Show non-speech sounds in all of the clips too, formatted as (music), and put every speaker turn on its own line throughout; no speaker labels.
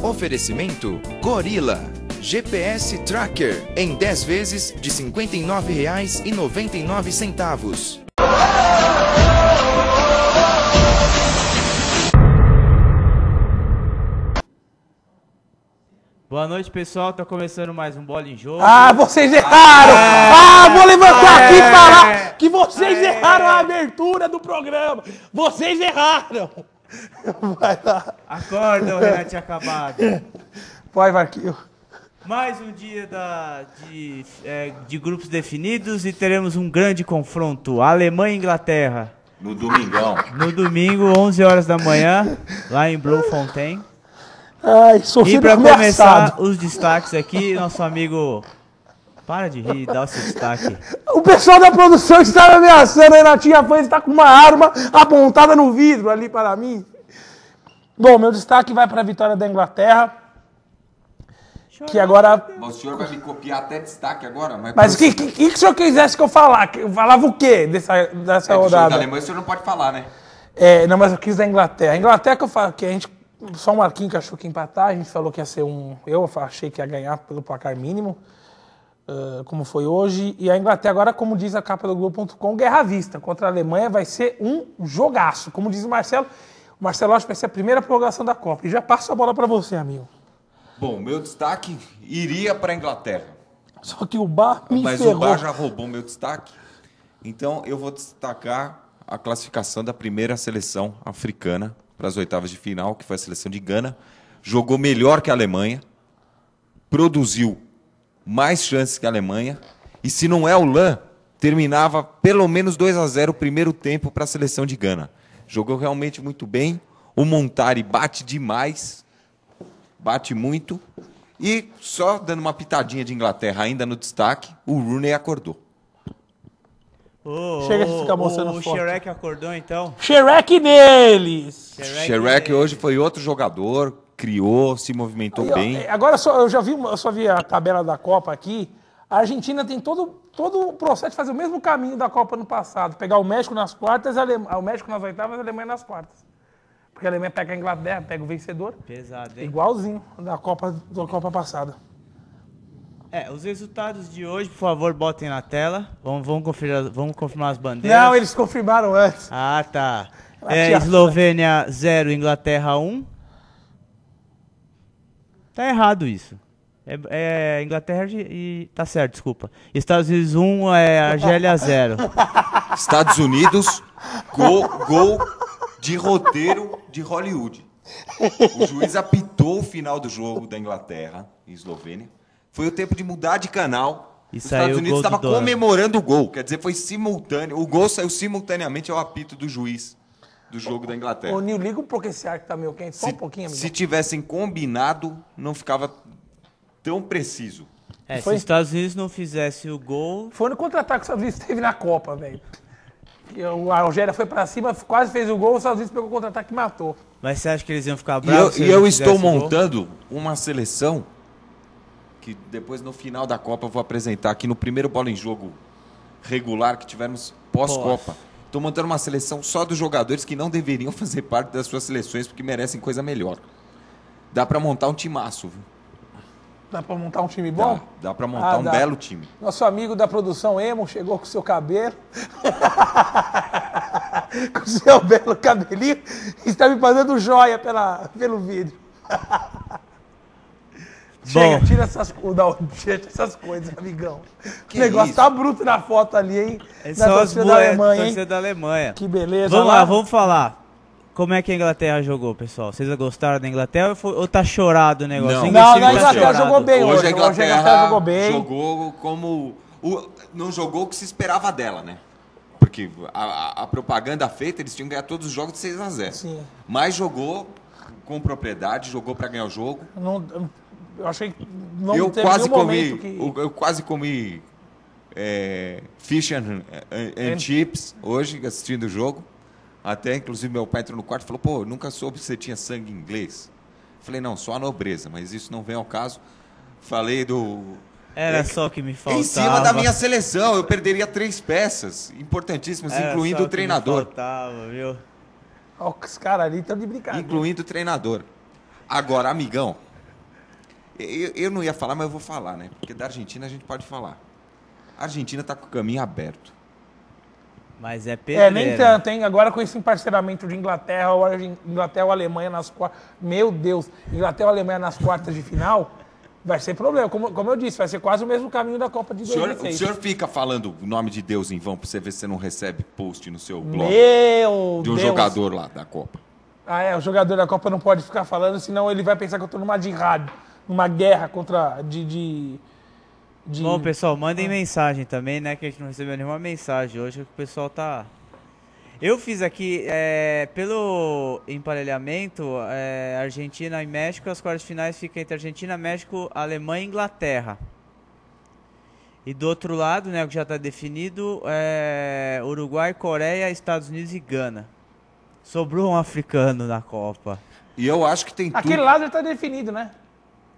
Oferecimento Gorila. GPS Tracker em 10 vezes de R$ 59,99.
Boa noite, pessoal. Tá começando mais um Bola em Jogo. Ah, vocês erraram! Ah, ah vou levantar aqui e é. falar que vocês é. erraram
a abertura do programa. Vocês erraram! (laughs) Vai lá. Acorda, o Renato acabado. Vai, Marquinho.
Mais um dia da, de, é, de grupos definidos e teremos um grande confronto. Alemanha e Inglaterra. No domingão. No domingo, 11 horas da manhã, lá em Bloemfontein.
Ai, sou E para começar
os destaques aqui, nosso amigo para de rir e dá o seu destaque.
(laughs) O pessoal da produção estava ameaçando, a Renatinha Fãs está com uma arma apontada no vidro ali para mim. Bom, meu destaque vai para a vitória da Inglaterra. Que agora.
O senhor vai me copiar até destaque agora, mas. Mas o que,
que, que, o senhor quisesse que eu falasse? Eu falava o quê dessa, dessa é, é, rodada? Da Alemanha o senhor não
pode falar, né?
É, não, mas eu quis da Inglaterra. A Inglaterra que eu falo que a gente. Só o Marquinhos que achou que ia empatar, a gente falou que ia ser um. Eu achei que ia ganhar pelo placar mínimo uh, como foi hoje. E a Inglaterra, agora, como diz a capa do Globo.com, guerra à vista. Contra a Alemanha vai ser um jogaço. Como diz o Marcelo, o Marcelo acho que vai ser a primeira prorrogação da Copa. E já passo a bola para você, amigo.
Bom, meu destaque iria para a Inglaterra.
Só que o Bar me Mas ferrou. o Bar já
roubou meu destaque. Então eu vou destacar a classificação da primeira seleção africana para as oitavas de final, que foi a seleção de Gana. Jogou melhor que a Alemanha, produziu mais chances que a Alemanha. E se não é o Lan, terminava pelo menos 2 a 0 o primeiro tempo para a seleção de Gana. Jogou realmente muito bem. O Montari bate demais, bate muito. E só dando uma pitadinha de Inglaterra ainda no destaque, o Rooney acordou.
Oh, Chega de ficar mostrando oh, O Shrek acordou então?
Shrek neles! Shrek hoje foi outro jogador, criou, se movimentou Aí, bem. Ó, é,
agora só, eu já vi, eu só vi a tabela da Copa aqui. A Argentina tem todo, todo o processo de fazer o mesmo caminho da Copa no passado. Pegar o México nas quartas, Ale... o México nas oitavas, a Alemanha nas quartas. Porque a Alemanha pega a Inglaterra, pega o vencedor. Pesado, hein? Igualzinho da Copa, da Copa passada. É, os resultados de hoje,
por favor, botem na tela. Vamos, vamos, conferir, vamos confirmar as bandeiras. Não, eles
confirmaram antes.
Ah, tá. É, Eslovênia 0, Inglaterra 1. Um. Tá errado isso. É, é Inglaterra e. Tá certo, desculpa. Estados Unidos 1, um, é, Argélia 0. (laughs) Estados Unidos,
gol, gol de roteiro de Hollywood. O juiz apitou o final do jogo da Inglaterra e Eslovênia. Foi o tempo de mudar de canal. E Os Estados Unidos estavam comemorando o gol. Quer dizer, foi simultâneo. O gol saiu simultaneamente ao apito do juiz do jogo da Inglaterra. O
Nil, liga um pouco esse ar que tá meio quente, só se, um pouquinho. Amigo. Se tivessem combinado, não ficava tão preciso. É, foi... se os
Estados Unidos não fizesse
o gol... Foi no contra-ataque que os Estados Unidos teve na Copa, velho. A Algéria foi para cima, quase fez o gol, os Estados Unidos pegou o contra-ataque e matou. Mas você acha que eles iam ficar
bravos? E eu, e eu estou montando gol? uma seleção que depois no final da Copa eu vou apresentar aqui no primeiro bola em jogo regular que tivermos pós-Copa. Estou mandando uma seleção só dos jogadores que não deveriam (laughs) fazer parte das suas seleções porque merecem coisa melhor. Dá para montar um timaço, viu?
Dá para montar um time bom? Dá,
dá para montar ah, um dá. belo time.
Nosso amigo da produção Emo chegou com seu cabelo. (laughs) com seu belo cabelinho. Está me fazendo joia pela, pelo vídeo. (laughs) Chega, Bom. tira essas, essas coisas, amigão. Que o negócio isso? tá bruto na foto ali, hein? Essa na torcida da Alemanha, hein?
da Alemanha. Que beleza. Vamos lá, vamos falar. Como é que a Inglaterra jogou, pessoal? Vocês gostaram da Inglaterra ou, foi, ou tá chorado o negócio? Não, não, não a Inglaterra tá jogou bem hoje. hoje a
Inglaterra, hoje a Inglaterra jogou bem. Jogou como... O, não jogou o que se esperava dela, né? Porque a, a, a propaganda feita, eles tinham que ganhar todos os jogos de 6 a 0 Sim. Mas jogou com propriedade, jogou para ganhar o jogo.
Não, eu achei que não eu teve quase comi, que... eu,
eu, quase comi é, fish and, eh, eh, and, and, chips hoje, assistindo o jogo. Até, inclusive, meu pai entrou no quarto e falou, pô, nunca soube se você tinha sangue inglês. Falei, não, só a nobreza, mas isso não vem ao caso. Falei do... Era é, só o que me faltava. Em cima da minha seleção, eu perderia três peças importantíssimas, Era incluindo o treinador. faltava, viu? Os caras ali estão de brincadeira. Incluindo o treinador. Agora, amigão, eu, eu não ia falar, mas eu vou falar, né? Porque da Argentina a gente pode falar. A Argentina está com o caminho aberto. Mas é pedreira. É, nem tanto,
hein? Agora com esse emparceramento de Inglaterra ou Inglaterra Alemanha nas quartas. Meu Deus, Inglaterra ou Alemanha nas quartas de final. Vai ser problema, como, como eu disse, vai ser quase o mesmo caminho da Copa de 2006. O senhor, o
senhor fica falando o nome de Deus em vão para você ver se você não recebe post no seu blog Meu de um Deus. jogador lá da Copa.
Ah, é, o jogador da Copa não pode ficar falando, senão ele vai pensar que eu estou numa de rádio uma guerra contra. de, de, de... Bom, pessoal, mandem ah.
mensagem também, né? Que a gente não recebeu nenhuma mensagem hoje, que o pessoal tá. Eu fiz aqui, é, pelo emparelhamento, é, Argentina e México, as quartas finais ficam entre Argentina, México, Alemanha e Inglaterra. E do outro lado, né, o que já está definido, é Uruguai, Coreia, Estados Unidos e Gana. Sobrou um africano na Copa. E eu acho que tem Aquele tudo... lado
está definido, né?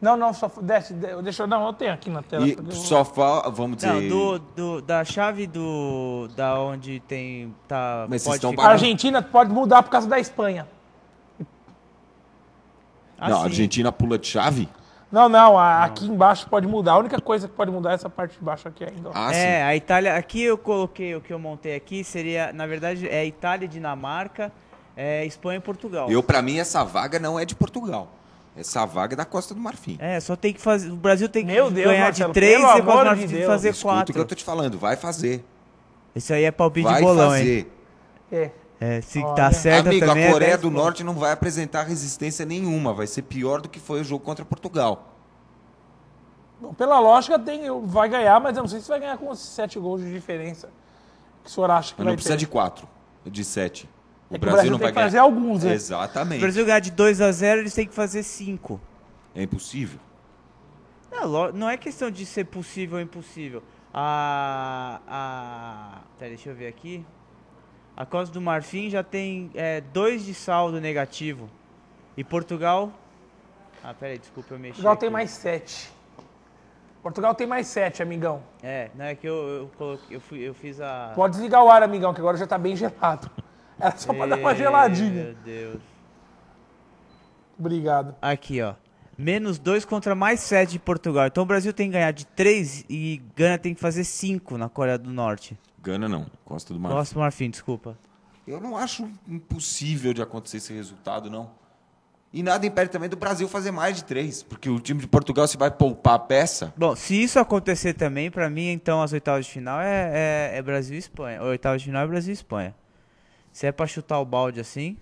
Não, não, só desce, deixa, não, eu tenho aqui na tela. E só
fala, vamos dizer. Não, do,
do, da chave do da onde tem tá. Mas pode ficar... A
Argentina pode mudar por causa da Espanha.
Assim. Não, a Argentina pula de
chave? Não, não, a, não, aqui embaixo pode mudar. A única coisa que pode mudar é essa parte de baixo aqui ainda. Ah, é,
sim. a Itália. Aqui eu coloquei o que eu montei aqui seria, na verdade, é Itália,
Dinamarca, é Espanha e Portugal. Eu para mim essa vaga não é de Portugal essa vaga é da Costa do Marfim.
É, só tem que fazer. O Brasil tem que Meu Deus, ganhar Marcelo, de três e Costa de fazer Escuta quatro. o que eu tô
te falando, vai fazer. Isso aí é palpite vai de bolão, fazer. hein?
É. é se Olha. tá certo Amigo, também a é Coreia é do Norte
não vai apresentar resistência nenhuma. Vai ser pior do que foi o jogo contra Portugal.
Bom, pela lógica, tem, vai ganhar, mas eu não sei se vai ganhar com sete gols de diferença. Que o senhor acha que mas vai não precisa ter. de
quatro, de sete. É o, Brasil, Brasil, não vai ganhar. fazer alguns, né? Exatamente. O Brasil ganhar
de 2 a 0 eles têm que fazer 5.
É impossível?
Não, não é questão de ser possível ou impossível. A. a tá, deixa eu ver aqui. A Costa do Marfim já tem 2 é, de saldo negativo. E Portugal. Ah, peraí, desculpa, eu mexi. Portugal aqui. tem mais
7. Portugal tem mais 7, amigão.
É, não é que eu, eu, coloquei, eu, fui, eu fiz a. Pode
desligar o ar, amigão, que agora já tá bem gelado. Era é só pra dar uma geladinha. Meu Deus. Obrigado. Aqui,
ó. Menos 2 contra mais 7 de Portugal. Então o Brasil tem que ganhar de 3 e Gana tem que fazer 5 na Coreia do Norte. Gana não, Costa do Marfim. Costa do Marfim, desculpa.
Eu não acho impossível de acontecer esse resultado, não. E nada impede também do Brasil fazer mais de três, porque o time de Portugal se vai poupar a peça.
Bom, se isso acontecer também, para mim, então as oitavas de final é, é, é Brasil e Espanha. Oitavas de final é Brasil e Espanha. Se é pra chutar o balde assim.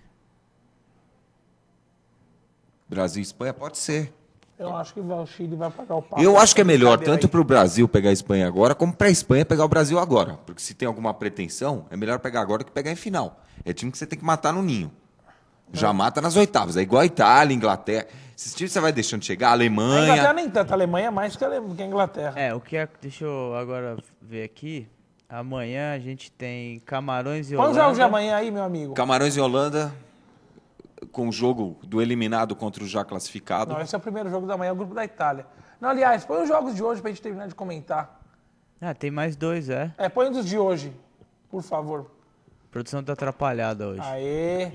Brasil e Espanha pode ser.
Eu acho que o Chile vai pagar o pau. Eu acho que é melhor tanto para
o Brasil pegar a Espanha agora, como para a Espanha pegar o Brasil agora. Porque se tem alguma pretensão, é melhor pegar agora do que pegar em final. É time que você tem que matar no ninho. Já é. mata nas oitavas. É igual a Itália, Inglaterra. Esses times você vai deixando chegar. A Alemanha. A Inglaterra
nem tanto. A Alemanha é mais que a Inglaterra. É, o que é. Deixa eu agora
ver aqui. Amanhã a gente tem Camarões e Holanda. Quantos jogos de é amanhã
aí, meu amigo? Camarões
e Holanda, com o jogo do eliminado contra o já classificado. Não, esse
é o primeiro jogo da manhã, é o grupo da Itália. Não, aliás, põe os jogos de hoje pra gente terminar de comentar.
Ah, tem mais dois, é?
É, põe os de hoje, por favor.
A produção tá atrapalhada hoje.
Aê!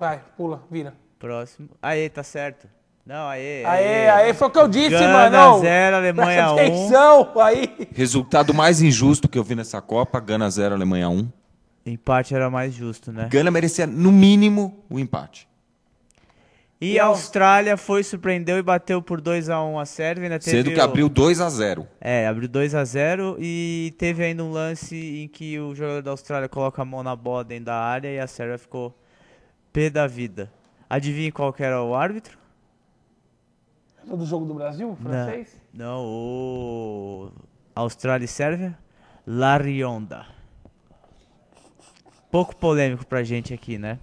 Vai, pula, vira.
Próximo. Aê, tá certo. Não, Aê, aê, aí foi o que eu disse, Gana mano. 0,
Alemanha 1. Atenção, um. aí.
Resultado mais injusto que eu vi nessa Copa: Gana 0, Alemanha 1.
Empate era mais justo, né?
Gana merecia, no mínimo, o um empate.
E a Austrália foi, surpreendeu e bateu por 2 x 1 um a Sérvia. Ainda teve Sendo que o... abriu 2 x 0 É, abriu 2 x 0 e teve ainda um lance em que o jogador da Austrália coloca a mão na bola dentro da área e a Sérvia ficou pé da vida. Adivinha qual que era o árbitro?
do jogo do Brasil, francês?
Não, não o Austrália e Sérvia, La Rionda. Pouco polêmico pra gente aqui, né?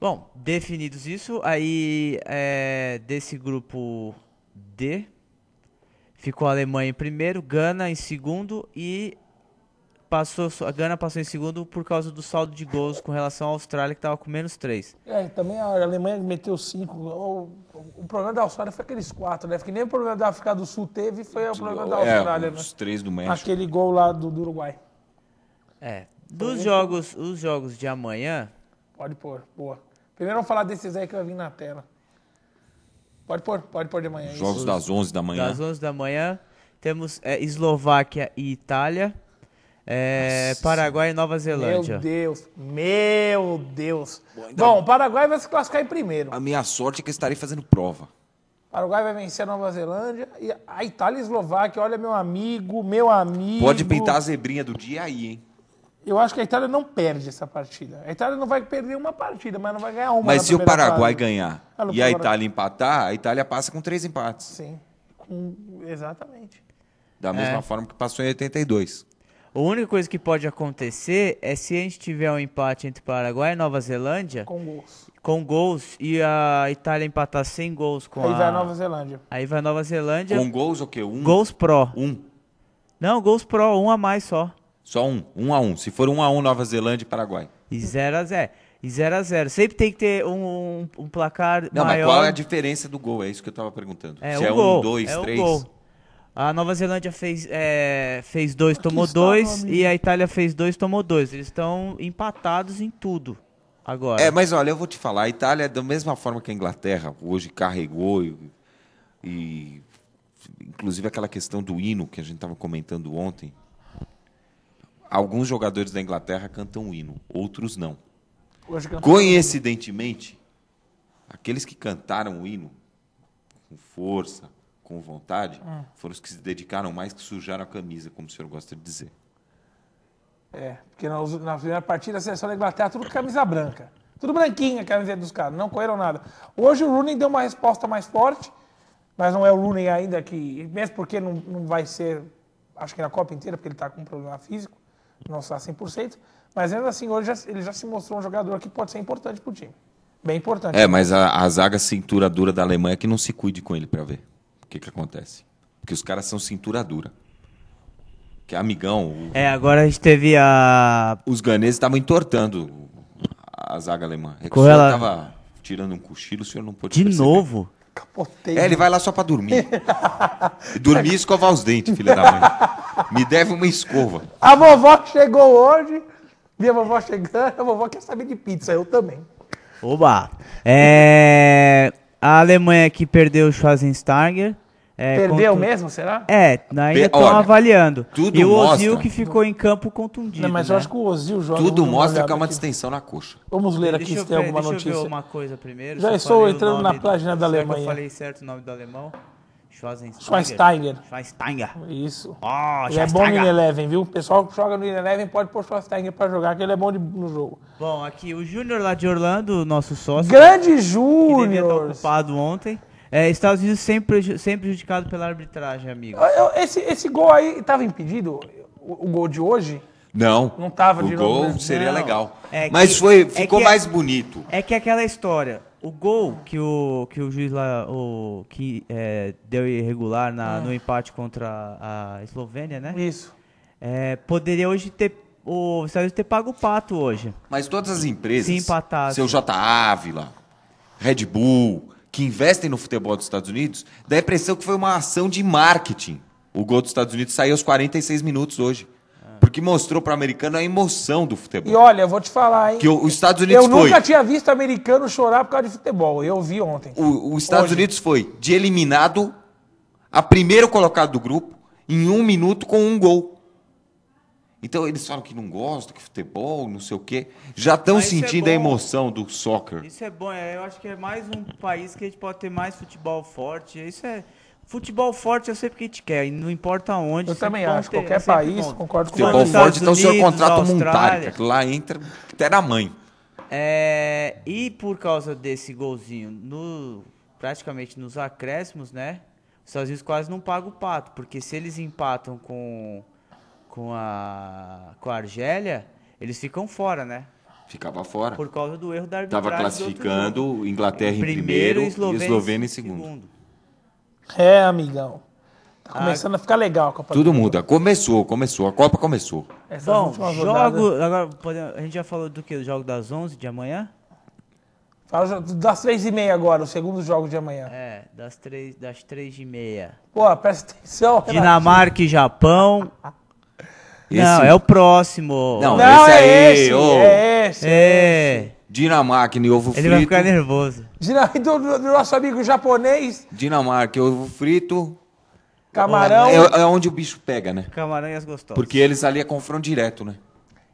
Bom, definidos isso, aí é, desse grupo D ficou a Alemanha em primeiro, Gana em segundo e passou, a Gana passou em segundo por causa do saldo de gols com relação à Austrália, que estava com menos três
É, também a Alemanha meteu cinco O, o, problema da Austrália foi aqueles quatro né? Que nem o problema da África do Sul teve, foi o problema da é, Austrália, é, né? Os três do México. Aquele gol lá do, do Uruguai. É. Dos
jogos, os jogos de amanhã.
Pode pôr, boa. Primeiro vamos falar desses aí que vai vir na tela. Pode pôr, pode pôr de manhã. Jogos Isso. das 11 da manhã. Das
11 da manhã. Temos é, Eslováquia e Itália. É, Nossa,
Paraguai e Nova Zelândia. Meu Deus, meu Deus. Bom, então Bom o Paraguai vai se classificar em primeiro. A minha sorte é que eu estarei fazendo prova. Paraguai vai vencer a Nova Zelândia e a Itália e a Eslováquia. Olha, meu amigo, meu amigo. Pode pintar a
zebrinha do dia aí, hein?
Eu acho que a Itália não perde essa partida. A Itália não vai perder uma partida, mas não vai ganhar uma. Mas se o Paraguai fase.
ganhar ah, e a Itália empatar, a Itália passa com três empates. Sim,
com... exatamente.
Da mesma é. forma que passou em 82. A única coisa que pode
acontecer é se a gente tiver um empate entre Paraguai e Nova Zelândia. Com gols. Com gols e a Itália empatar sem gols com Aí a. Aí vai a Nova Zelândia. Aí vai a Nova Zelândia. Com gols o okay, quê? Um. Gols pró. Um. Não, gols pró, um a mais só. Só um. Um a um.
Se for um a um Nova Zelândia e Paraguai.
E zero a zero. E 0 a 0 Sempre tem que ter um, um, um placar Não, maior. mas qual é a
diferença do gol? É isso que eu estava perguntando. É, Se é um é dois, três. gol.
A Nova Zelândia fez, é, fez dois, tomou dois, e a Itália fez dois, tomou dois. Eles estão empatados em tudo agora.
É, mas olha, eu vou te falar, a Itália, da mesma forma que a Inglaterra hoje carregou e, e inclusive aquela questão do hino que a gente estava comentando ontem. Alguns jogadores da Inglaterra cantam o hino, outros não. Coincidentemente, aqueles que cantaram o hino com força, com vontade hum. foram os que se dedicaram mais, que sujaram a camisa, como o senhor gosta de dizer.
É, porque na, na primeira partida a seleção da Inglaterra tudo camisa branca. Tudo branquinha a camisa dos caras, não correram nada. Hoje o Rooney deu uma resposta mais forte, mas não é o Rooney ainda que, mesmo porque não, não vai ser, acho que na Copa inteira, porque ele está com um problema físico, não está 100%, mas ainda assim hoje já, ele já se mostrou um jogador que pode ser importante para o time. Bem importante. É,
mas a, a zaga cintura dura da Alemanha é que não se cuide com ele para ver que, que acontece. Porque os caras são cintura dura. Que é amigão. O...
É, agora a gente teve
a. Os ganeses estavam entortando a zaga alemã. É que O senhor estava tirando um cochilo, o senhor não pôde. De perceber. novo?
Capotei. É, ele né? vai
lá só para dormir. (laughs) dormir e escovar os dentes, filha da mãe. Me deve uma escova.
A vovó chegou hoje, minha vovó chegando, a vovó quer saber de pizza, eu também.
Oba!
É... A Alemanha que perdeu o Schwarzensteiger é, Perdeu mesmo, será? É, ainda estão avaliando. Tudo e o mostra... Ozil que ficou
em campo contundido. Não, mas né? eu acho que o Ozil joga. Tudo mostra que é uma distensão na coxa. Vamos ler aqui deixa se tem alguma deixa notícia. Deixa eu ver uma coisa
primeiro. Já estou entrando na página da Alemanha. Eu falei certo o nome do alemão. Schweinsteiger.
Schweinsteiger. Isso. Oh, é bom no Eleven, viu? O pessoal que joga no Eleven pode pôr Schweinsteiger pra jogar, que ele é bom de, no jogo. Bom, aqui o Júnior
lá de Orlando, nosso sócio. Grande Júnior! Que devia estar ocupado ontem. É, Estados Unidos sempre, sempre prejudicado pela arbitragem, amigo.
Ah, esse, esse gol aí estava impedido? O, o, gol de hoje? Não.
Não estava de gol novo, gol seria não. legal. É Mas que, foi, é ficou é que, mais é bonito.
É que é aquela história.
O gol que o, que o juiz lá o, que, deu irregular na, no empate contra a, Eslovênia, né? Isso. poderia hoje ter o Estados Unidos ter pago o pato hoje.
Mas todas as empresas. Se empatasse. Seu J. Ávila, Red Bull, que investem no futebol dos Estados Unidos, dá a impressão que foi uma ação de marketing. O gol dos Estados Unidos saiu aos 46 minutos hoje. Porque mostrou para o americano a emoção do futebol.
E olha, eu vou te falar, hein? Que os
Estados Unidos Eu foi... nunca
tinha visto americano chorar por causa de futebol. Eu vi ontem. Os Estados hoje.
Unidos foi de eliminado a primeiro colocado do grupo em um minuto com um gol. Então eles falam que não gostam, que futebol, não sei o quê. Já estão é sentindo é a emoção do soccer. Isso
é bom, é, eu acho que é mais um país que a gente pode ter mais futebol forte. Isso é. Futebol forte eu sei que a gente quer, não importa onde. Eu também acho, ter, qualquer é país, conta. concordo com Futebol forte, então o senhor contrata o que
lá entra até na mãe.
É, e por causa desse golzinho, no, praticamente nos acréscimos, né? Os Estados Unidos quase não pagam o pato, porque se eles empatam com com a, com a Argélia, eles ficam fora, né? Ficava fora. Por causa do erro da arbitragem. Estava classificando Inglaterra
em primeiro, primeiro e Eslovênia em segundo. segundo.
É, amigão. Tá ah, começando a, a ficar legal a Copa Tudo
muda. Começou, começou. A Copa começou.
Bom, jogo...
Agora, a gente já falou do que? O jogo das 11 de amanhã? Fala
das três e meia agora, o segundo jogo de amanhã. É, das três, das três e meia. Pô, presta atenção. Dinamarca
e Japão. (laughs) Esse... Não, é o próximo. Não,
Não esse é aí, esse, oh. é esse. É, é. Esse. Dinamarca e ovo Ele frito. Ele vai ficar nervoso.
Dinamarca (laughs) do, do, nosso amigo japonês.
Dinamarca, ovo frito.
Camarão. É, é,
onde o bicho pega, né?
Camarão e as gostosas.
Porque eles ali é confronto direto, né?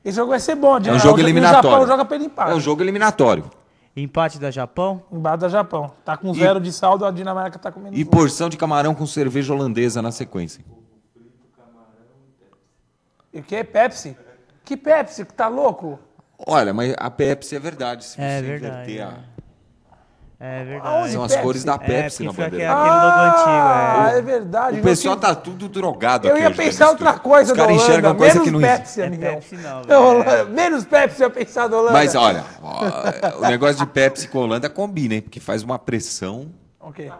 Esse jogo vai ser bom. É um jogo eliminatório. O Japão joga pelo empate. É um
jogo eliminatório.
Empate da Japão?
Empate da Japão. Tá com zero e... de saldo, a Dinamarca tá com menos.
E porção de camarão com cerveja holandesa na sequência.
E o quê? Pepsi? Que Pepsi? Que tá louco?
Olha, mas a Pepsi é verdade. Se é você verdade, inverter a. É, é
verdade. São as Pepsi? cores da é, Pepsi é, na bandeira. É aquele ah, logo antigo. É, ah, é verdade. O pessoal tá
tudo drogado aqui. Eu ia né, pensar outra coisa Os da Holanda. Enxergam coisa menos que não Pepsi,
é Pepsi não, menos Pepsi eu ia pensar da Holanda. Mas olha, ó, o negócio
de Pepsi com Holanda combina, hein? Porque faz uma pressão. Ok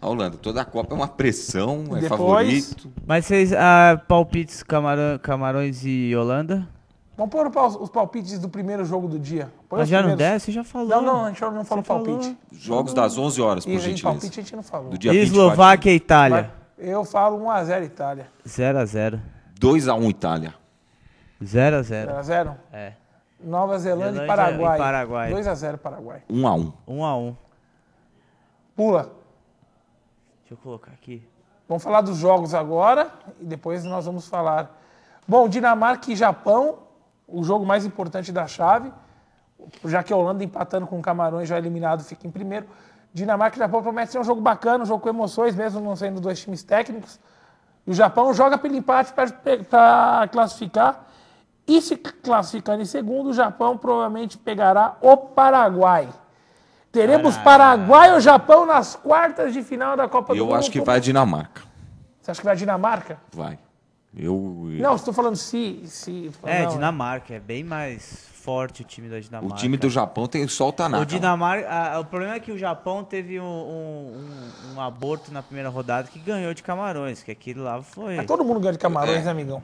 a Holanda. Toda a Copa é uma pressão, é Depois...
favorito.
Mas vocês, ah, palpites Camarão, Camarões e Holanda?
Vamos pôr os palpites do primeiro jogo do dia. Põe Mas já primeiros. não der? Você já falou. Não, não, a gente não falou palpite. Falou. Jogos das 11 horas, por e, gentileza. palpite a gente não falou.
Do dia Eslováquia e Itália.
Eu falo 1x0 Itália.
0x0. 2x1 Itália. 0x0.
0x0? É. Nova Zelândia, Zelândia e Paraguai. E Paraguai. 2x0 Paraguai. 1x1. 1x1. Pula. Deixa eu colocar aqui. Vamos falar dos jogos agora e depois nós vamos falar. Bom, Dinamarca e Japão, o jogo mais importante da chave, já que a Holanda empatando com o Camarões já é eliminado fica em primeiro. Dinamarca e Japão promete ser um jogo bacana, um jogo com emoções, mesmo não sendo dois times técnicos. E o Japão joga pelo empate para classificar. E se classificando em segundo, o Japão provavelmente pegará o Paraguai. Teremos ah, Paraguai ou Japão nas quartas de final da Copa do Mundo. Eu acho que vai a
Dinamarca.
Você acha que vai a Dinamarca?
Vai. Eu, eu... Não,
estou falando se. se... É, não, é.
Dinamarca, é bem mais forte o time da Dinamarca. O time do
Japão tem solta nada. O
Dinamarca, a, o problema é que o Japão teve um, um, um, aborto na primeira rodada que ganhou de Camarões, que aquilo lá foi. Mas todo mundo ganhou de Camarões, é. né, amigão?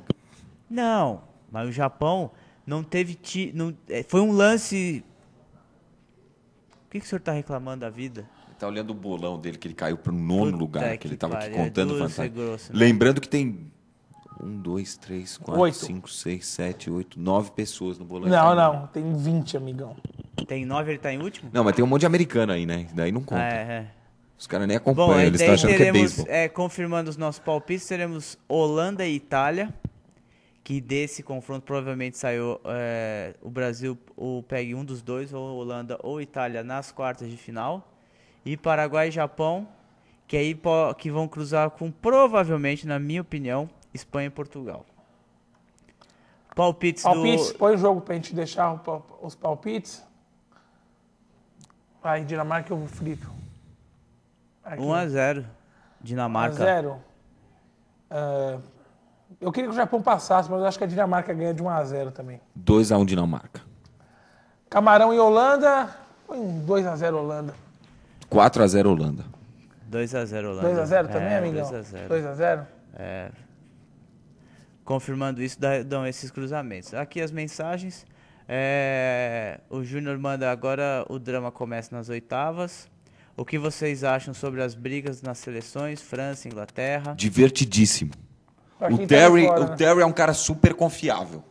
Não, mas o Japão não teve ti, não, é, foi um lance que, que o senhor está
reclamando da vida? Está olhando o bolão dele, que ele caiu para o nono Puta lugar, que, que ele estava aqui é contando é vantagem. Grosso, né? Lembrando que tem. Um, dois, três, quatro, oito. cinco, seis, sete, oito, nove pessoas no bolão. Não, tá não,
tem vinte amigão. Tem nove, ele está em último? Não, mas
tem um monte de americano aí, né? Daí não conta. Ah, é, é. Os caras nem acompanham, Bom, eles estão achando teremos, que é beisebol.
É, confirmando os nossos palpites, teremos Holanda e Itália que desse confronto provavelmente saiu é, o Brasil ou pegue um dos dois, ou Holanda ou Itália nas quartas de final, e Paraguai e Japão, que aí que vão cruzar com provavelmente, na minha opinião, Espanha e Portugal. Palpites, palpites do...
põe o jogo para a gente deixar os palpites. Aí Dinamarca eu frito Aqui. 1 a
0 Dinamarca. 1 a
0. Eu queria que o Japão passasse, mas eu acho que a Dinamarca ganha de 1 a 0 também.
2 a 1 Dinamarca.
Camarão e Holanda. 2 a 0 Holanda.
4 a 0 Holanda.
2 a 0 Holanda. 2 a 0 também, é, amigão. 2 a 0. 2 a 0? É. Confirmando isso, dão esses cruzamentos. Aqui as mensagens. É, o Júnior manda agora o drama começa nas oitavas. O que vocês acham sobre as brigas nas seleções, França, Inglaterra?
Divertidíssimo. O tá Terry, o né? Terry é um cara super confiável.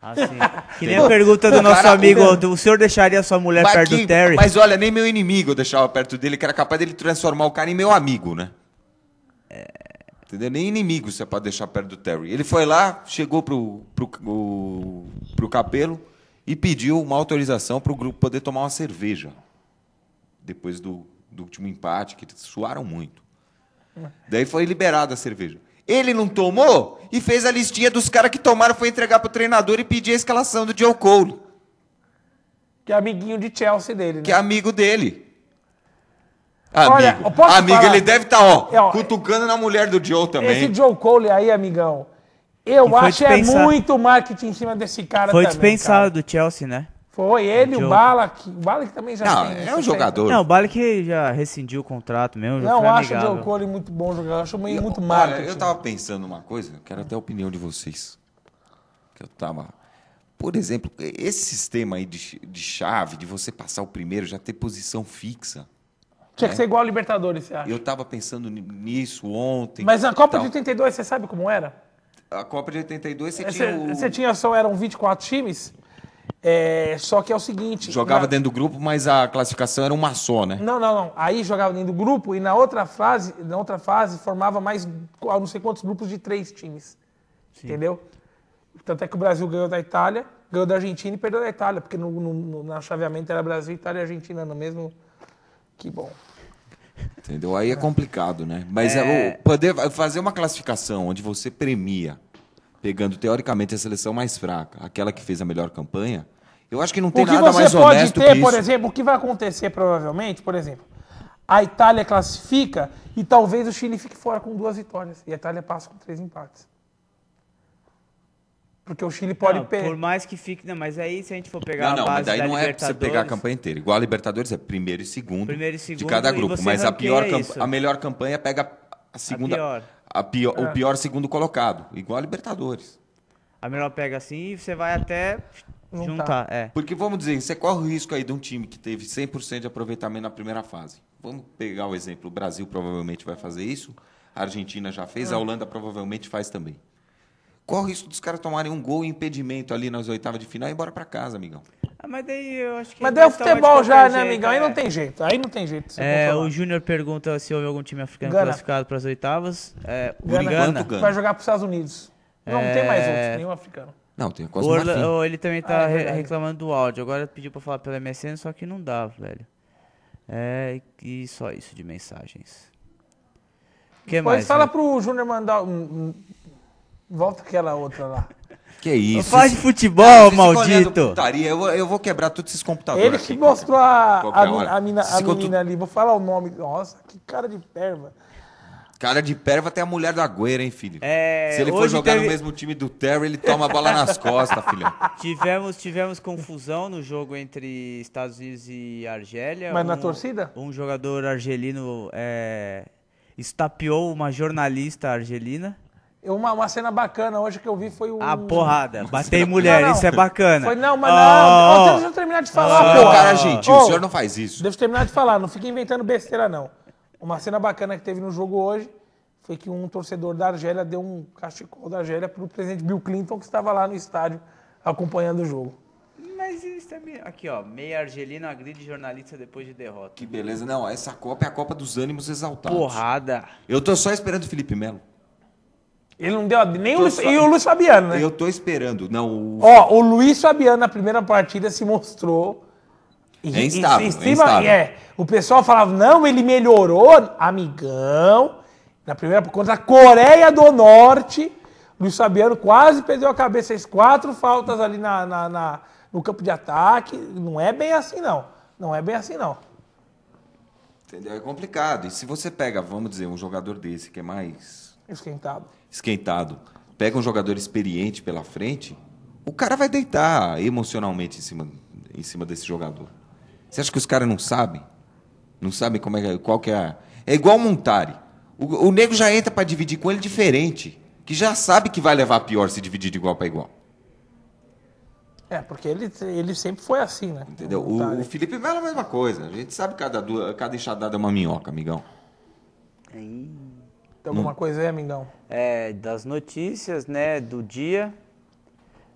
Assim. Que nem a pergunta do nosso cara, amigo, o,
o senhor deixaria sua mulher perto do Terry? Mas
olha, nem meu inimigo eu deixava perto dele, que era capaz dele transformar o cara em meu amigo, né? É... Entendeu? Nem inimigo você pode deixar perto do Terry. Ele foi lá, chegou pro, pro, pro, pro Capelo e pediu uma autorização para o grupo poder tomar uma cerveja. Depois do, do último empate, que suaram muito. Daí foi liberada a cerveja. Ele não tomou e fez a listinha dos caras que tomaram, foi entregar pro treinador e pedir a escalação do Joe Cole. Que é amiguinho de Chelsea dele, né? Que é amigo dele.
Amigo, Olha, amigo falar? ele deve estar, tá, ó, é, ó,
cutucando na mulher do Joe também. Esse
Joe Cole aí, amigão, eu acho que é muito marketing em cima desse cara Foi também,
dispensado cara. do Chelsea, né?
Foi ele, o, o Balak. O Balak também já Não, tem, é um jogador. Não,
o Balak já rescindiu o contrato mesmo.
Não, acho amigável. o Joe Cole muito bom jogador. Acho meio muito marketing. eu tava
pensando uma coisa, quero até a opinião de vocês. Que eu tava. Por exemplo, esse sistema aí de, de chave, de você passar o primeiro, já ter posição fixa.
Tinha que né? ser igual ao Libertadores, você acha?
Eu tava pensando nisso ontem. Mas na Copa tal. de
82, você sabe como era?
A Copa de 82 você é, tinha. Você o...
tinha só eram 24 times? É, só que é o seguinte. Jogava na... dentro
do grupo, mas a classificação era uma só, né?
Não, não, não. Aí jogava dentro do grupo e na outra fase, na outra fase formava mais não sei quantos grupos de três times. Sim. Entendeu? Tanto é que o Brasil ganhou da Itália, ganhou da Argentina e perdeu da Itália, porque no, no, no, no chaveamento era Brasil, Itália e Argentina no mesmo. Que bom.
Entendeu? Aí é, é. complicado, né? Mas é... É, poder fazer uma classificação onde você premia pegando teoricamente a seleção mais fraca, aquela que fez a melhor campanha, eu acho que não tem nada mais honesto que isso. O que você pode ter, por
exemplo, o que vai acontecer provavelmente, por exemplo, a Itália classifica e talvez o Chile fique fora com duas vitórias e a Itália passa com três empates. Porque o Chile pode não, perder. Por
mais que fique. Não, mas aí se a gente for pegar. Não, não, a base mas daí da não é você pegar a campanha
inteira. Igual a Libertadores é primeiro e segundo, primeiro e segundo de cada grupo. Mas a pior é a melhor campanha pega a segunda. A pior pior, o ah. pior segundo colocado, igual a Libertadores. A melhor pega assim e você vai até juntar. juntar é. Porque vamos dizer, você corre o risco aí de um time que teve 100% de aproveitamento na primeira fase. Vamos pegar o exemplo, o Brasil provavelmente vai fazer isso, a Argentina já fez, a ah. Holanda provavelmente faz também. Corre o risco dos caras tomarem um gol e impedimento ali nas oitavas de final e embora para casa, amigão.
Ah, mas daí eu acho que. Mas daí é o futebol já, né, jeito, né, amigão? Aí não é.
tem jeito. Aí não
tem jeito. É, o
Júnior pergunta se houve algum time africano Gana. classificado para as oitavas. É, Gana. Gana. Gana. Vai
jogar para os Estados Unidos. Não, é... não tem mais outro, nenhum africano. Não, tem quase Orla... Ele também ah, tá ah, é
reclamando do áudio. Agora pediu para falar pela MSN, só que não dá, velho. É, e só isso de mensagens.
Que Depois mais, fala né? pro Júnior mandar. Volta aquela outra lá. Que é isso?
Não faz de futebol, maldito. É
putaria. Eu, eu vou quebrar todos esses computadores. Ele que aqui, mostrou a, a, a, mina, a
menina ali. Vou falar o nome. Nossa, que cara de perva.
Cara de perva até a mulher do Agüero, hein, filho? É, Se ele for jogar teve- no mesmo time do Terry, ele toma a bola nas (laughs) costas, filhão.
Tivemos, tivemos confusão no jogo entre Estados Unidos e Argélia. Mas na torcida? Um jogador argelino é, estapeou uma jornalista argelina.
Uma, uma cena bacana hoje que eu vi foi o. A ah, porrada. batei mulher, não, não. isso é bacana. Foi, não, mas oh, não. Oh, oh, deixa eu terminar de ah. falar, oh, pô. cara gentil, o senhor não faz isso. Deixa eu terminar de falar, não fica inventando besteira, não. Uma cena bacana que teve no jogo hoje foi que um torcedor da Argélia deu um cachecol da Argélia pro presidente Bill Clinton, que estava lá no estádio acompanhando o jogo.
Mas isso é meio... Aqui,
ó. Meia argelina agride jornalista depois de derrota. Que beleza. Não, essa Copa é a Copa dos ânimos exaltados. Porrada. Eu tô só esperando o Felipe Melo. Ele não deu nem o Luiz, e o Luiz Fabiano, né? Eu tô esperando. Não, o... Ó,
o Luiz Fabiano na primeira partida se mostrou
é e, é instável, e, é É,
o pessoal falava, não, ele melhorou, amigão. Na primeira contra a Coreia do Norte, Luiz Fabiano quase perdeu a cabeça, fez quatro faltas ali na, na, na, no campo de ataque. Não é bem assim, não. Não é bem assim, não.
Entendeu? É complicado. E se você pega, vamos dizer, um jogador desse que é mais Esquentado. Esquentado. Pega um jogador experiente pela frente, o cara vai deitar emocionalmente em cima, em cima desse jogador. Você acha que os caras não sabem? Não sabem como é, é qual que é a... É igual o Montari. O, o nego já entra para dividir com ele diferente, que já sabe que vai levar pior se dividir de igual para igual.
É, porque ele, ele sempre foi assim, né?
Entendeu? O, o Felipe Melo é a mesma coisa. A gente sabe que cada, cada enxadada é uma minhoca, amigão.
Aí... É, tem alguma no... coisa aí, amigão?
É, das notícias, né, do dia.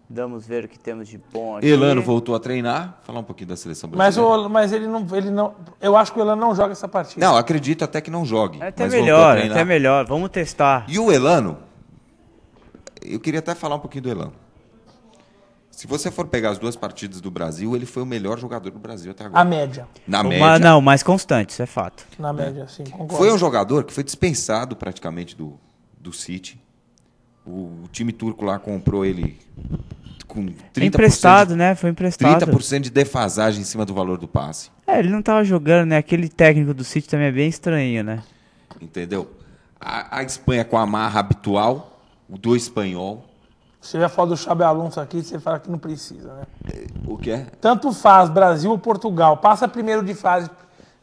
Vamos ver o que temos de
bom aqui. Elano
voltou a treinar. Falar um pouquinho da seleção brasileira.
Mas, o, mas ele, não, ele não. Eu acho que o Elano não joga essa partida. Não,
acredito até que não jogue. É até melhor, é até melhor. Vamos testar. E o Elano. Eu queria até falar um pouquinho do Elano. Se você for pegar as duas partidas do Brasil, ele foi o melhor jogador do Brasil até agora. A média. Na média. Mas, não,
mais constante,
isso é fato. Na é. média, sim. Concordo. Foi um jogador que foi dispensado praticamente do, do City. O, o time turco lá comprou ele com 30%. Emprestado, de, né? Foi emprestado. 30% de defasagem em cima do valor do passe.
É, ele não estava jogando, né? Aquele técnico do City também é bem estranho, né?
Entendeu? A, a Espanha com a marra habitual, o do espanhol
você já falou do Xabi Alonso aqui, você fala que não precisa, né? O que é? Tanto faz Brasil ou Portugal. Passa primeiro de fase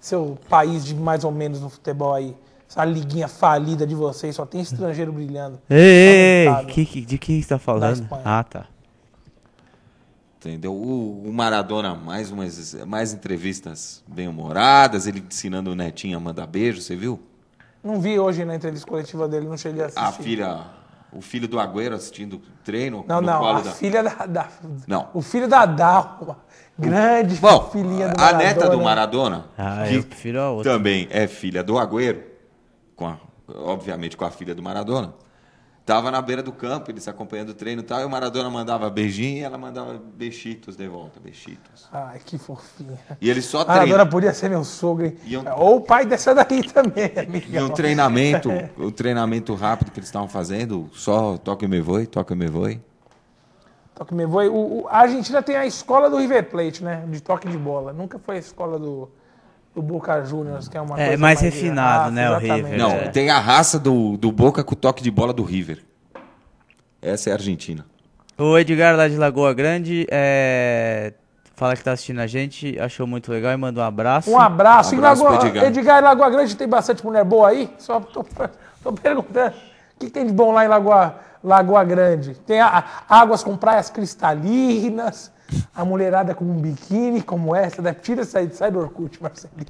seu país de mais ou menos no futebol aí. Essa liguinha falida de vocês, só tem estrangeiro brilhando. Ei, ei que,
que, de quem está falando? Ah, tá.
Entendeu? O, o Maradona, mais umas mais entrevistas bem-humoradas, ele ensinando o netinho a mandar beijo, você viu?
Não vi hoje na entrevista coletiva dele, não cheguei a assistir. A filha
o filho do Agüero assistindo treino. Não, não, a da... filha da, da, Não.
O filho da Dalma. Grande Bom, filhinha do Maradona. A neta do Maradona,
ah, que também é filha do Agüero, com a, obviamente com a filha do Maradona. Tava na beira do campo, eles acompanhando o treino e tal, e o Maradona mandava beijinho e ela mandava bexitos de volta, bexitos. Ai, que fofinha. E ele só treina. Maradona
podia ser meu sogro, um... Ou o pai dessa daí também, amiga. E um (laughs) treinamento,
o um treinamento rápido que eles estavam fazendo, só toque me voe, toque me voe.
Toque me voe. O, o, a Argentina tem a escola do River Plate, né? De toque de bola. Nunca foi a escola do o Boca Juniors, que é uma é, coisa mais, mais refinado, né, o River.
Não, é. tem a raça do, do Boca com o toque de bola do River. Essa é a Argentina.
O Edgar lá de Lagoa Grande é... fala que tá assistindo a gente, achou muito legal e manda um abraço. Um abraço. abraço Lagoa... Edgar.
Edgar em Lagoa Grande tem bastante mulher boa aí? Só tô, tô perguntando. O que tem de bom lá em Lagoa, Lagoa Grande? Tem a... águas com praias cristalinas a mulherada com um biquíni como essa, da, né? tira sair sai do Orkut, Marcelinho.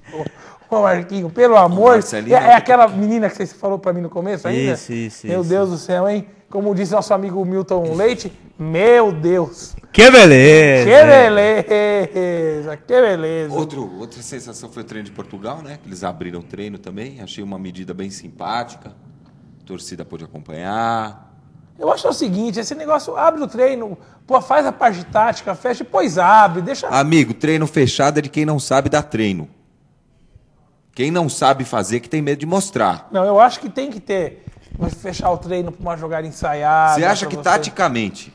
Ô, Marquinho, pelo amor. Marcelinho, é, é, é aquela menina que você falou para mim no começo ainda? Isso, isso, Meu isso. Deus do céu, hein? Como disse nosso amigo Milton Leite, meu Deus. Que beleza! Que beleza! Que beleza! Outro,
outra sensação foi o treino de Portugal, né? que Eles abriram o treino também. Achei uma medida bem simpática. A torcida pôde
acompanhar. Eu acho é o seguinte, esse negócio abre o treino, pô, faz a parte tática, fecha, depois abre, deixa.
Amigo, treino fechado é de quem não sabe dar treino. Quem não sabe fazer que tem medo de mostrar.
Não, eu acho que tem que ter. Mas fechar o treino para uma jogada ensaiada. Você acha que você...
taticamente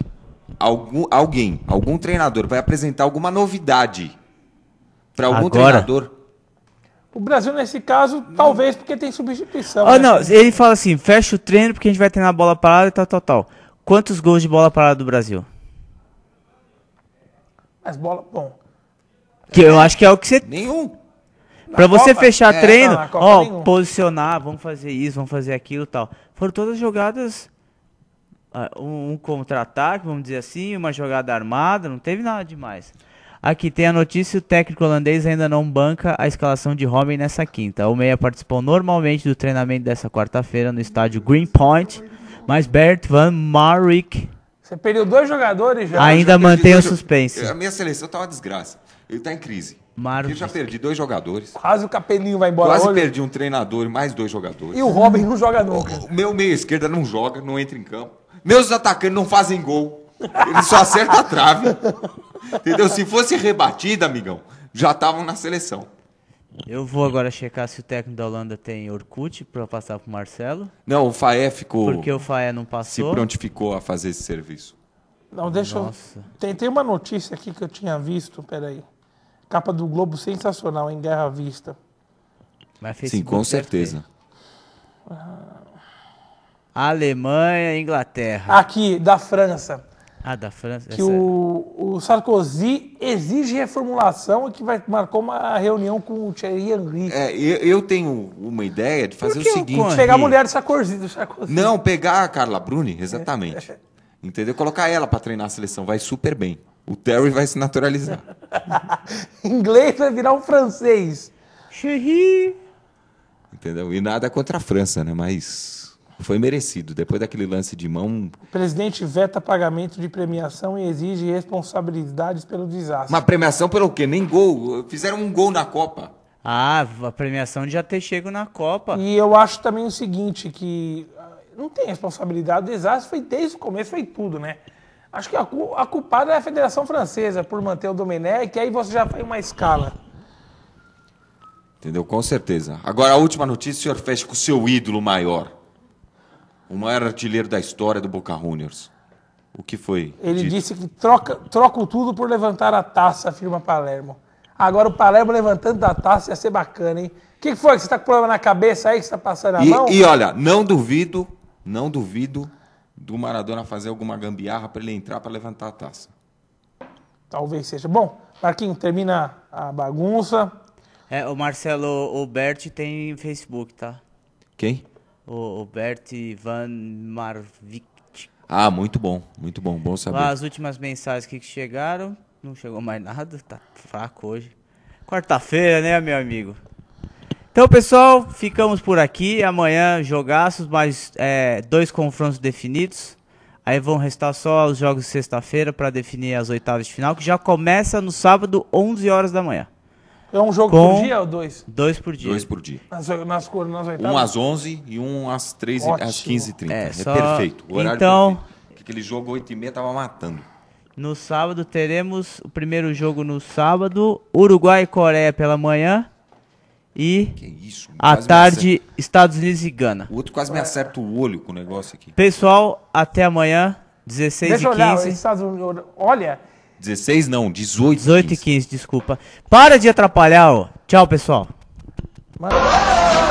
algum, alguém, algum treinador vai apresentar alguma novidade para algum Agora? treinador?
O Brasil, nesse caso, talvez porque tem substituição. Ah, né? não, ele
fala assim: fecha o treino porque a gente vai treinar bola parada e tal, tal, tal. Quantos gols de bola parada do Brasil?
Mas bola. Bom.
Que eu acho que é o que você. Nenhum.
Pra na você Copa? fechar é, treino, não, ó, nenhum.
posicionar, vamos fazer isso, vamos fazer aquilo tal. Foram todas jogadas. Uh, um, um contra-ataque, vamos dizer assim, uma jogada armada, não teve nada demais. Aqui tem a notícia: o técnico holandês ainda não banca a escalação de Homem nessa quinta. O Meia participou normalmente do treinamento dessa quarta-feira no estádio Greenpoint, mas Bert Van Marwijk.
Você perdeu dois jogadores já. Ainda
já mantém o suspense. A minha
seleção tá uma desgraça. Ele tá em crise. Marcos. Eu já perdi dois jogadores. Quase o Capelinho vai embora. Quase perdi um treinador e mais dois jogadores. E o Robin não joga nunca. O meu meia esquerda não joga, não entra em campo. Meus atacantes não fazem gol. Ele só acerta a trave. Entendeu? Se fosse rebatida, amigão, já estavam na seleção. Eu vou
agora checar se o técnico da Holanda tem Orkut para passar pro Marcelo.
Não, o Faé ficou. Porque o Faé não passou. Se prontificou a fazer esse serviço. Não, deixa Nossa. eu.
Tem, tem uma notícia aqui que eu tinha visto, peraí. Capa do Globo sensacional, em Guerra à Vista.
Sim, com
certeza.
Ah.
Alemanha, Inglaterra.
Aqui, da França.
Ah, da França. Que essa... É-
o, o, Sarkozy exige reformulação e que vai, marcou uma reunião com o Thierry Henry. É, eu, eu tenho uma ideia de fazer o seguinte... Pegar a mulher do Sarkozy, do Sarkozy. Não, pegar
a Carla Bruni, exatamente. É. Entendeu? Colocar ela para treinar a seleção, vai super bem. O Terry vai se naturalizar.
(laughs) Inglês vai virar um francês.
Entendeu? E nada contra a França, né? Mas foi merecido. Depois daquele lance de mão.
O presidente veta pagamento de premiação e exige responsabilidades pelo desastre. Uma
premiação pelo quê? Nem gol. Fizeram um gol na Copa. Ah, a
premiação de já ter chego na Copa. E eu acho também o seguinte, que ah, não tem responsabilidade. O desastre foi desde o começo, foi tudo, né? Acho que a, culpada é a Federação Francesa por manter o Domenech, aí você já foi uma escala.
Entendeu? Com certeza. Agora, a última notícia, o senhor fecha com o seu ídolo maior o maior artilheiro da história do Boca Juniors. O que foi?
Ele dito? disse que troca, troca tudo por levantar a taça, afirma Palermo. Agora o Palermo levantando a taça ia ser bacana, hein? O que, que foi você está com problema na cabeça aí, que você está passando a e, mão? E olha,
não duvido, não duvido do Maradona fazer alguma gambiarra para ele entrar para levantar a taça.
Talvez seja. Bom, Marquinho, termina a bagunça. É, o Marcelo
Oberti tem Facebook, tá? Quem? o, o Bert Van Marvik.
Ah, muito bom, muito bom, bom saber. As
últimas mensagens que chegaram, não chegou mais nada, tá fraco hoje. Quarta-feira, né, meu amigo? Então, pessoal, ficamos por aqui. Amanhã, jogaços, mais é, dois confrontos definidos. Aí vão restar só os jogos de sexta-feira para definir as oitavas de final, que já começa no sábado, 11 horas da manhã.
É um jogo por dia ou dois? Dois por dia. Dois por dia. Nas, nas, cores, nas Um às
11
e um às, 3,
às 15 e 30 É, é só... perfeito. O horário então...
perfeito. aquele jogo 8 e meia tava matando.
No sábado teremos o primeiro jogo no sábado, Uruguai e Coreia pela manhã. E isso, à tarde, Estados Unidos e Gana. O outro quase me acerta
o olho com o negócio
aqui. Pessoal, até amanhã, 16 Deixa 15. Olhar,
Estados Unidos, olha,
16 não, 18 18 e 15. desculpa. Para de atrapalhar, ó. Tchau, pessoal. Maravilha.